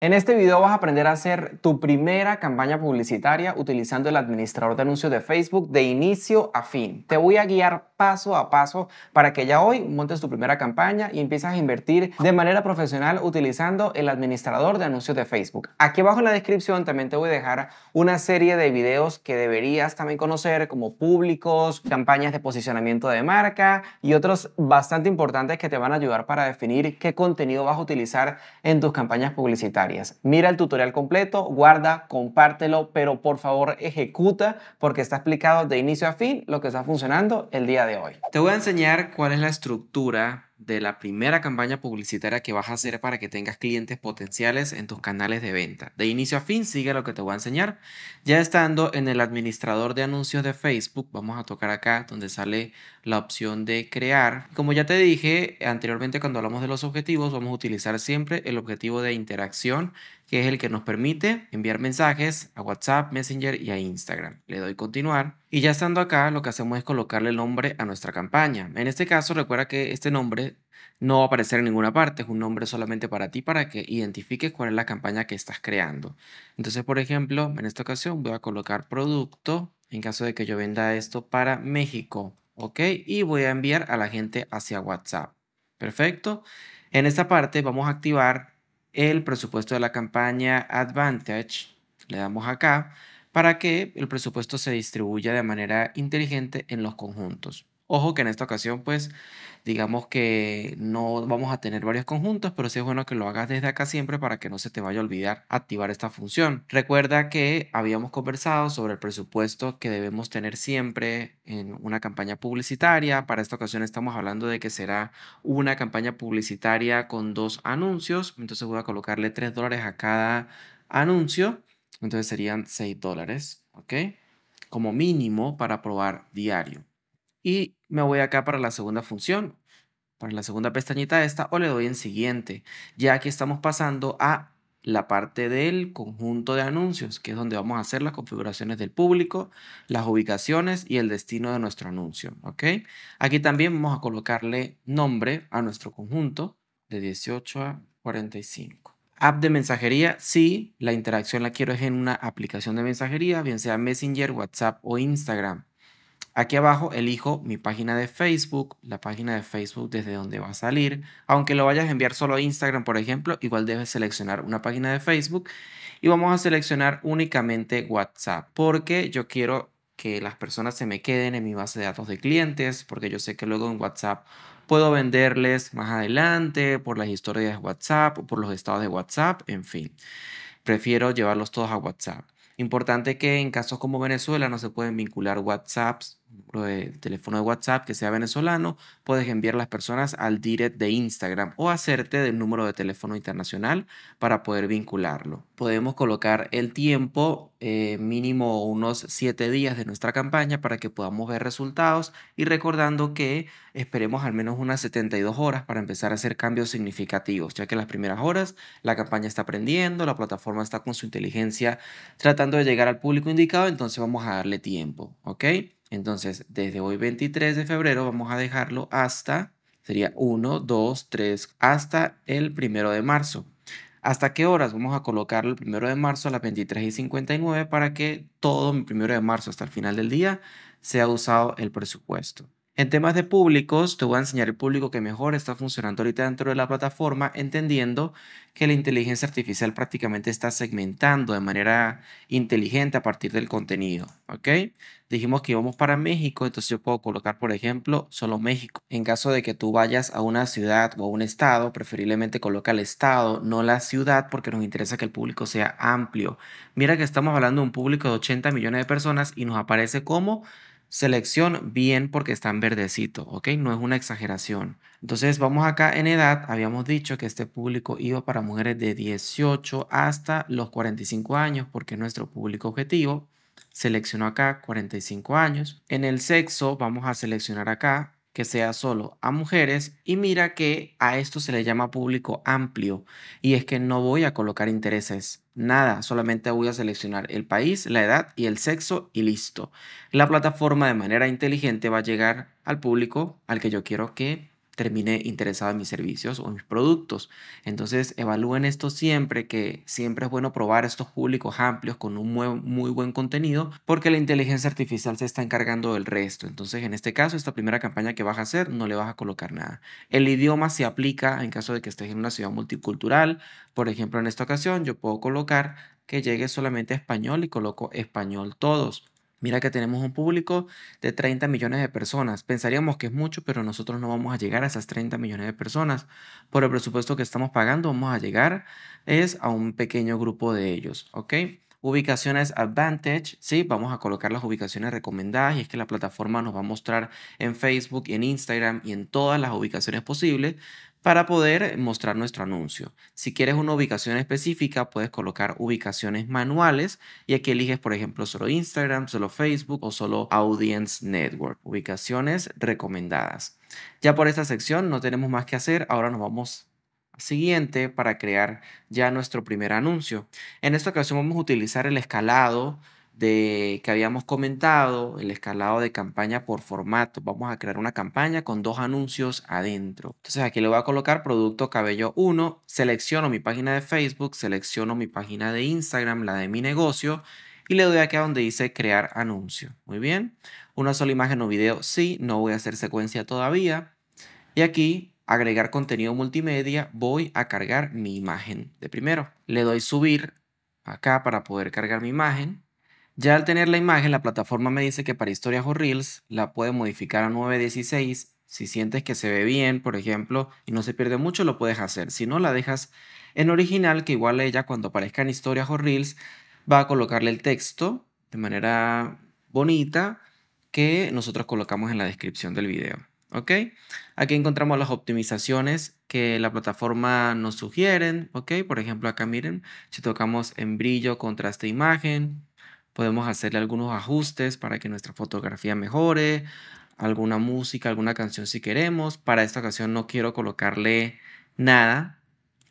En este video vas a aprender a hacer tu primera campaña publicitaria utilizando el administrador de anuncios de Facebook de inicio a fin. Te voy a guiar paso a paso para que ya hoy montes tu primera campaña y empiezas a invertir de manera profesional utilizando el administrador de anuncios de Facebook. Aquí abajo en la descripción también te voy a dejar una serie de videos que deberías también conocer como públicos, campañas de posicionamiento de marca y otros bastante importantes que te van a ayudar para definir qué contenido vas a utilizar en tus campañas publicitarias. Mira el tutorial completo, guarda, compártelo, pero por favor ejecuta porque está explicado de inicio a fin lo que está funcionando el día de hoy. Te voy a enseñar cuál es la estructura de la primera campaña publicitaria que vas a hacer para que tengas clientes potenciales en tus canales de venta. De inicio a fin, sigue lo que te voy a enseñar. Ya estando en el administrador de anuncios de Facebook, vamos a tocar acá donde sale la opción de crear. Como ya te dije anteriormente cuando hablamos de los objetivos, vamos a utilizar siempre el objetivo de interacción, que es el que nos permite enviar mensajes a WhatsApp, Messenger y a Instagram. Le doy continuar. Y ya estando acá, lo que hacemos es colocarle el nombre a nuestra campaña. En este caso, recuerda que este nombre no va a aparecer en ninguna parte, es un nombre solamente para ti para que identifiques cuál es la campaña que estás creando. Entonces, por ejemplo, en esta ocasión voy a colocar producto en caso de que yo venda esto para México. ¿ok? Y voy a enviar a la gente hacia WhatsApp. Perfecto. En esta parte vamos a activar el presupuesto de la campaña Advantage. Le damos acá para que el presupuesto se distribuya de manera inteligente en los conjuntos. Ojo que en esta ocasión, pues, digamos que no vamos a tener varios conjuntos, pero sí es bueno que lo hagas desde acá siempre para que no se te vaya a olvidar activar esta función. Recuerda que habíamos conversado sobre el presupuesto que debemos tener siempre en una campaña publicitaria. Para esta ocasión estamos hablando de que será una campaña publicitaria con dos anuncios. Entonces voy a colocarle 3 dólares a cada anuncio. Entonces serían 6 dólares, ¿ok? Como mínimo para probar diario y me voy acá para la segunda función, para la segunda pestañita esta o le doy en siguiente, ya que estamos pasando a la parte del conjunto de anuncios, que es donde vamos a hacer las configuraciones del público, las ubicaciones y el destino de nuestro anuncio. ¿ok? Aquí también vamos a colocarle nombre a nuestro conjunto de 18 a 45. App de mensajería, si la interacción la quiero es en una aplicación de mensajería, bien sea Messenger, WhatsApp o Instagram. Aquí abajo elijo mi página de Facebook, la página de Facebook desde donde va a salir. Aunque lo vayas a enviar solo a Instagram, por ejemplo, igual debes seleccionar una página de Facebook y vamos a seleccionar únicamente WhatsApp porque yo quiero que las personas se me queden en mi base de datos de clientes porque yo sé que luego en WhatsApp puedo venderles más adelante por las historias de WhatsApp o por los estados de WhatsApp, en fin. Prefiero llevarlos todos a WhatsApp. Importante que en casos como Venezuela no se pueden vincular WhatsApps lo teléfono de WhatsApp que sea venezolano, puedes enviar las personas al direct de Instagram o hacerte del número de teléfono internacional para poder vincularlo. Podemos colocar el tiempo eh, mínimo unos 7 días de nuestra campaña para que podamos ver resultados y recordando que esperemos al menos unas 72 horas para empezar a hacer cambios significativos, ya que las primeras horas la campaña está aprendiendo, la plataforma está con su inteligencia tratando de llegar al público indicado, entonces vamos a darle tiempo, ¿ok? Entonces, desde hoy 23 de febrero vamos a dejarlo hasta, sería 1, 2, 3, hasta el 1 de marzo. ¿Hasta qué horas? Vamos a colocarlo el 1 de marzo a las 23 y 59 para que todo el 1 de marzo hasta el final del día sea usado el presupuesto. En temas de públicos, te voy a enseñar el público que mejor está funcionando ahorita dentro de la plataforma, entendiendo que la inteligencia artificial prácticamente está segmentando de manera inteligente a partir del contenido. ¿Ok? Dijimos que íbamos para México, entonces yo puedo colocar, por ejemplo, solo México. En caso de que tú vayas a una ciudad o a un estado, preferiblemente coloca el estado, no la ciudad, porque nos interesa que el público sea amplio. Mira que estamos hablando de un público de 80 millones de personas y nos aparece como selección bien porque está en verdecito, ¿ok? No es una exageración. Entonces vamos acá en edad, habíamos dicho que este público iba para mujeres de 18 hasta los 45 años porque nuestro público objetivo. Selecciono acá 45 años. En el sexo vamos a seleccionar acá que sea solo a mujeres y mira que a esto se le llama público amplio y es que no voy a colocar intereses Nada, solamente voy a seleccionar el país, la edad y el sexo y listo. La plataforma de manera inteligente va a llegar al público al que yo quiero que terminé interesado en mis servicios o mis productos. Entonces evalúen esto siempre, que siempre es bueno probar estos públicos amplios con un muy, buen contenido porque la inteligencia artificial se está encargando del resto. Entonces en este caso, esta primera campaña que vas a hacer, no le vas a colocar nada. El idioma se aplica en caso de que estés en una ciudad multicultural. Por ejemplo, en esta ocasión yo puedo colocar que llegue solamente español y coloco español todos. Mira que tenemos un público de 30 millones de personas. Pensaríamos que es mucho, pero nosotros no vamos a llegar a esas 30 millones de personas. Por el presupuesto que estamos pagando, vamos a llegar es a un pequeño grupo de ellos, ¿ok? Ubicaciones Advantage, sí, vamos a colocar las ubicaciones recomendadas y es que la plataforma nos va a mostrar en Facebook en Instagram y en todas las ubicaciones posibles para poder mostrar nuestro anuncio. Si quieres una ubicación específica, puedes colocar ubicaciones manuales y aquí eliges, por ejemplo, solo Instagram, solo Facebook o solo Audience Network, ubicaciones recomendadas. Ya por esta sección no tenemos más que hacer, ahora nos vamos siguiente para crear ya nuestro primer anuncio. En esta ocasión vamos a utilizar el escalado de, que habíamos comentado, el escalado de campaña por formato. Vamos a crear una campaña con dos anuncios adentro. Entonces aquí le voy a colocar producto cabello 1, selecciono mi página de Facebook, selecciono mi página de Instagram, la de mi negocio, y le doy aquí a donde dice crear anuncio. Muy bien. Una sola imagen o video, sí, no voy a hacer secuencia todavía. Y aquí agregar contenido multimedia, voy a cargar mi imagen de primero. Le doy subir acá para poder cargar mi imagen. Ya al tener la imagen, la plataforma me dice que para historias o reels la puede modificar a 916. Si sientes que se ve bien, por ejemplo, y no se pierde mucho, lo puedes hacer. Si no, la dejas en original, que igual ella cuando aparezca en historias o reels va a colocarle el texto de manera bonita que nosotros colocamos en la descripción del video. ¿ok? Aquí encontramos las optimizaciones que la plataforma nos sugieren, ¿ok? Por ejemplo, acá miren, si tocamos en brillo, contraste, imagen, podemos hacerle algunos ajustes para que nuestra fotografía mejore, alguna música, alguna canción si queremos. Para esta ocasión no quiero colocarle nada,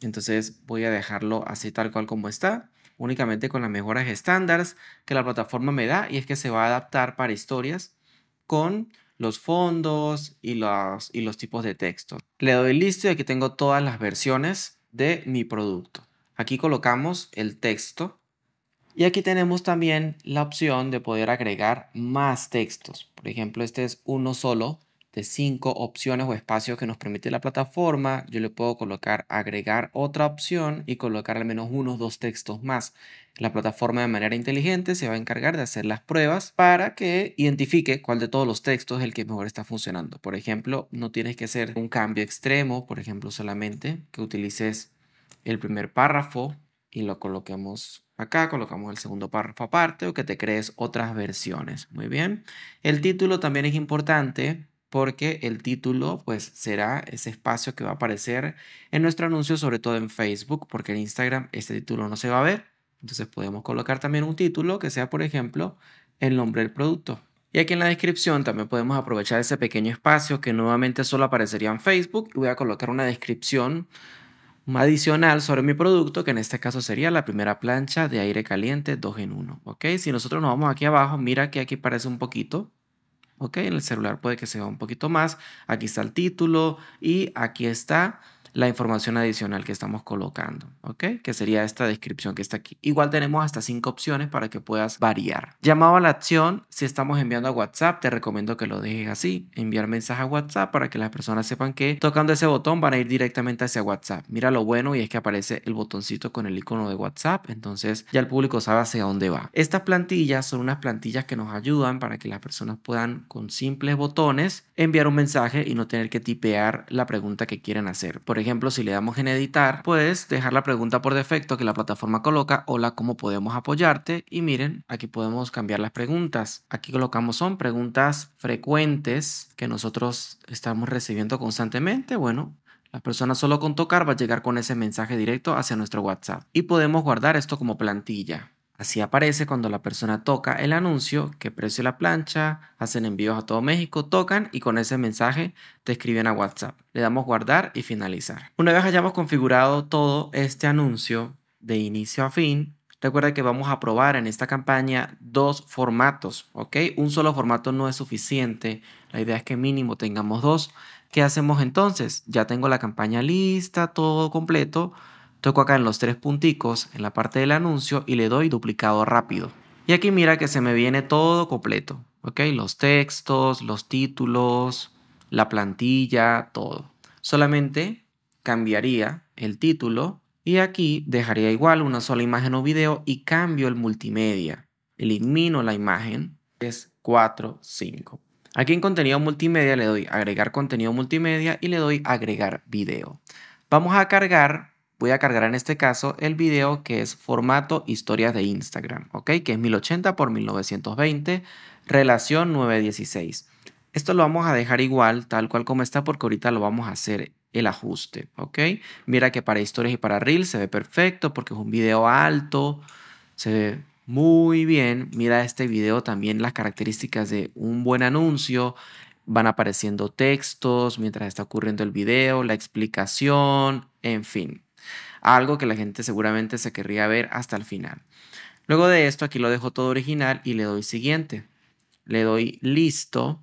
entonces voy a dejarlo así tal cual como está, únicamente con las mejoras estándares que la plataforma me da y es que se va a adaptar para historias con los fondos y los, y los tipos de texto. Le doy listo y aquí tengo todas las versiones de mi producto. Aquí colocamos el texto y aquí tenemos también la opción de poder agregar más textos. Por ejemplo, este es uno solo de cinco opciones o espacios que nos permite la plataforma. Yo le puedo colocar agregar otra opción y colocar al menos unos dos textos más. La plataforma de manera inteligente se va a encargar de hacer las pruebas para que identifique cuál de todos los textos es el que mejor está funcionando. Por ejemplo, no tienes que hacer un cambio extremo, por ejemplo, solamente que utilices el primer párrafo y lo coloquemos acá, colocamos el segundo párrafo aparte o que te crees otras versiones. Muy bien. El título también es importante porque el título pues será ese espacio que va a aparecer en nuestro anuncio, sobre todo en Facebook, porque en Instagram este título no se va a ver. Entonces podemos colocar también un título que sea, por ejemplo, el nombre del producto. Y aquí en la descripción también podemos aprovechar ese pequeño espacio que nuevamente solo aparecería en Facebook. Voy a colocar una descripción adicional sobre mi producto, que en este caso sería la primera plancha de aire caliente 2 en 1. ¿Ok? Si nosotros nos vamos aquí abajo, mira que aquí parece un poquito. ¿Ok? En el celular puede que se vea un poquito más. Aquí está el título y aquí está la información adicional que estamos colocando, ¿ok? Que sería esta descripción que está aquí. Igual tenemos hasta cinco opciones para que puedas variar. Llamado a la acción, si estamos enviando a WhatsApp, te recomiendo que lo dejes así, enviar mensaje a WhatsApp para que las personas sepan que tocando ese botón van a ir directamente hacia WhatsApp. Mira lo bueno y es que aparece el botoncito con el icono de WhatsApp, entonces ya el público sabe hacia dónde va. Estas plantillas son unas plantillas que nos ayudan para que las personas puedan con simples botones enviar un mensaje y no tener que tipear la pregunta que quieren hacer. Por ejemplo, ejemplo, si le damos en editar, puedes dejar la pregunta por defecto que la plataforma coloca, hola, ¿cómo podemos apoyarte? Y miren, aquí podemos cambiar las preguntas. Aquí colocamos son preguntas frecuentes que nosotros estamos recibiendo constantemente. Bueno, la persona solo con tocar va a llegar con ese mensaje directo hacia nuestro WhatsApp. Y podemos guardar esto como plantilla. Así aparece cuando la persona toca el anuncio, que precio la plancha, hacen envíos a todo México, tocan y con ese mensaje te escriben a WhatsApp. Le damos guardar y finalizar. Una vez hayamos configurado todo este anuncio de inicio a fin, Recuerda que vamos a probar en esta campaña dos formatos, ¿ok? Un solo formato no es suficiente. La idea es que mínimo tengamos dos. ¿Qué hacemos entonces? Ya tengo la campaña lista, todo completo. Toco acá en los tres punticos, en la parte del anuncio, y le doy duplicado rápido. Y aquí mira que se me viene todo completo, ¿ok? Los textos, los títulos, la plantilla, todo. Solamente cambiaría el título y aquí dejaría igual una sola imagen o video y cambio el multimedia. Elimino la imagen, es 4, 5. Aquí en contenido multimedia le doy agregar contenido multimedia y le doy agregar video. Vamos a cargar voy a cargar en este caso el video que es formato historias de Instagram, ¿ok? Que es 1080 por 1920, relación 916. Esto lo vamos a dejar igual, tal cual como está, porque ahorita lo vamos a hacer el ajuste, ¿ok? Mira que para historias y para reels se ve perfecto porque es un video alto, se ve muy bien. Mira este video también las características de un buen anuncio, van apareciendo textos mientras está ocurriendo el video, la explicación, en fin algo que la gente seguramente se querría ver hasta el final. Luego de esto, aquí lo dejo todo original y le doy siguiente. Le doy listo,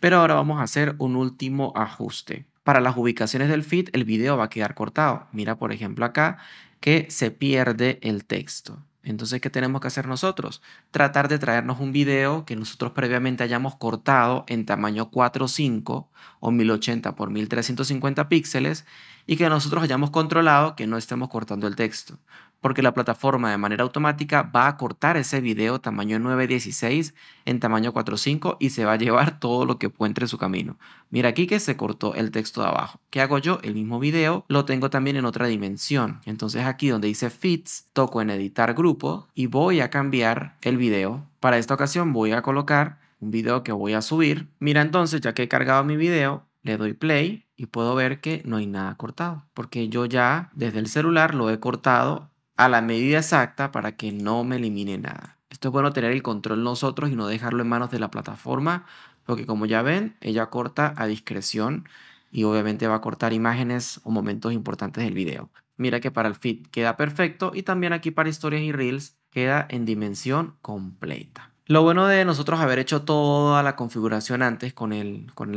pero ahora vamos a hacer un último ajuste. Para las ubicaciones del feed, el video va a quedar cortado. Mira, por ejemplo, acá que se pierde el texto. Entonces, ¿qué tenemos que hacer nosotros? Tratar de traernos un video que nosotros previamente hayamos cortado en tamaño 4.5 o 1080 por 1350 píxeles y que nosotros hayamos controlado que no estemos cortando el texto, porque la plataforma de manera automática va a cortar ese video tamaño 9.16 en tamaño 4.5 y se va a llevar todo lo que puede entre su camino. Mira aquí que se cortó el texto de abajo. ¿Qué hago yo? El mismo video lo tengo también en otra dimensión. Entonces aquí donde dice Fits, toco en editar grupo y voy a cambiar el video. Para esta ocasión voy a colocar un video que voy a subir. Mira entonces, ya que he cargado mi video, le doy play y puedo ver que no hay nada cortado, porque yo ya desde el celular lo he cortado a la medida exacta para que no me elimine nada. Esto es bueno tener el control nosotros y no dejarlo en manos de la plataforma, porque como ya ven, ella corta a discreción y obviamente va a cortar imágenes o momentos importantes del video. Mira que para el fit queda perfecto y también aquí para historias y reels queda en dimensión completa. Lo bueno de nosotros haber hecho toda la configuración antes con,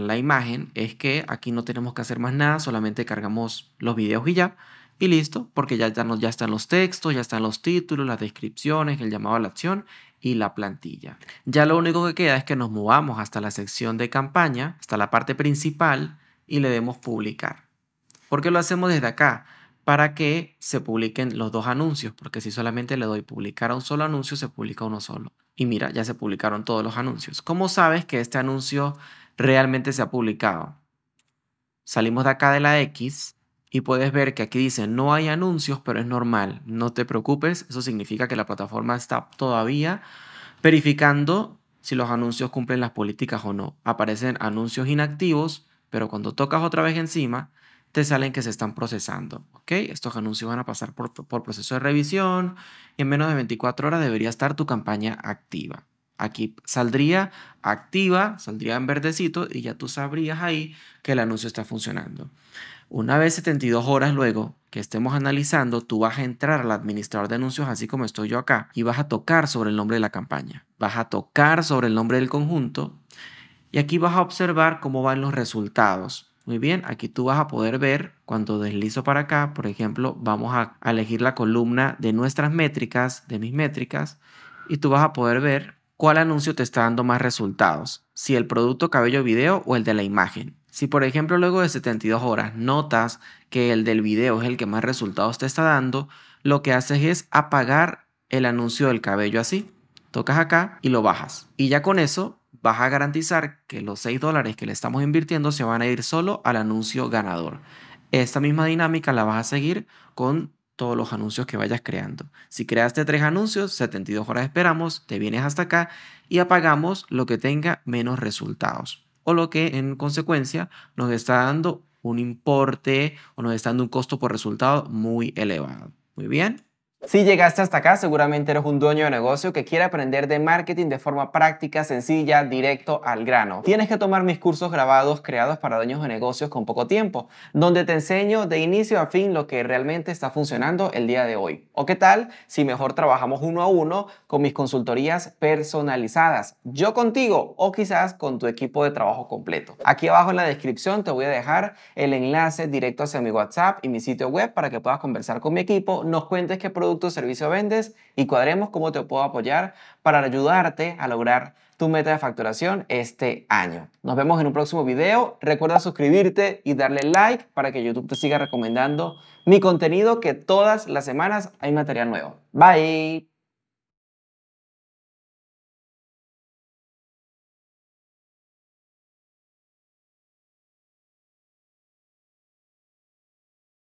la imagen es que aquí no tenemos que hacer más nada, solamente cargamos los videos y ya, y listo, porque ya, ya, ya están los textos, ya están los títulos, las descripciones, el llamado a la acción y la plantilla. Ya lo único que queda es que nos movamos hasta la sección de campaña, hasta la parte principal y le demos publicar. ¿Por qué lo hacemos desde acá? para que se publiquen los dos anuncios, porque si solamente le doy publicar a un solo anuncio, se publica uno solo. Y mira, ya se publicaron todos los anuncios. ¿Cómo sabes que este anuncio realmente se ha publicado? Salimos de acá de la X y puedes ver que aquí dice no hay anuncios, pero es normal. No te preocupes, eso significa que la plataforma está todavía verificando si los anuncios cumplen las políticas o no. Aparecen anuncios inactivos, pero cuando tocas otra vez encima, te salen que se están procesando. ¿ok? Estos anuncios van a pasar por, por proceso de revisión y en menos de 24 horas debería estar tu campaña activa. Aquí saldría activa, saldría en verdecito y ya tú sabrías ahí que el anuncio está funcionando. Una vez 72 horas luego que estemos analizando, tú vas a entrar al administrador de anuncios, así como estoy yo acá, y vas a tocar sobre el nombre de la campaña. Vas a tocar sobre el nombre del conjunto y aquí vas a observar cómo van los resultados. Muy bien, aquí tú vas a poder ver cuando deslizo para acá, por ejemplo, vamos a elegir la columna de nuestras métricas, de mis métricas, y tú vas a poder ver cuál anuncio te está dando más resultados, si el producto cabello video o el de la imagen. Si por ejemplo luego de 72 horas notas que el del video es el que más resultados te está dando, lo que haces es apagar el anuncio del cabello así. Tocas acá y lo bajas. Y ya con eso vas a garantizar que los 6 dólares que le estamos invirtiendo se van a ir solo al anuncio ganador. Esta misma dinámica la vas a seguir con todos los anuncios que vayas creando. Si creaste tres anuncios, 72 horas esperamos, te vienes hasta acá y apagamos lo que tenga menos resultados o lo que en consecuencia nos está dando un importe o nos está dando un costo por resultado muy elevado. Muy bien. Si llegaste hasta acá, seguramente eres un dueño de negocio que quiere aprender de marketing de forma práctica, sencilla, directo al grano. Tienes que tomar mis cursos grabados creados para dueños de negocios con poco tiempo, donde te enseño de inicio a fin lo que realmente está funcionando el día de hoy. ¿O qué tal si mejor trabajamos uno a uno con mis consultorías personalizadas? Yo contigo o quizás con tu equipo de trabajo completo. Aquí abajo en la descripción te voy a dejar el enlace directo hacia mi WhatsApp y mi sitio web para que puedas conversar con mi equipo, nos cuentes qué producto servicio vendes y cuadremos cómo te puedo apoyar para ayudarte a lograr tu meta de facturación este año. Nos vemos en un próximo video. Recuerda suscribirte y darle like para que YouTube te siga recomendando mi contenido que todas las semanas hay material nuevo. Bye.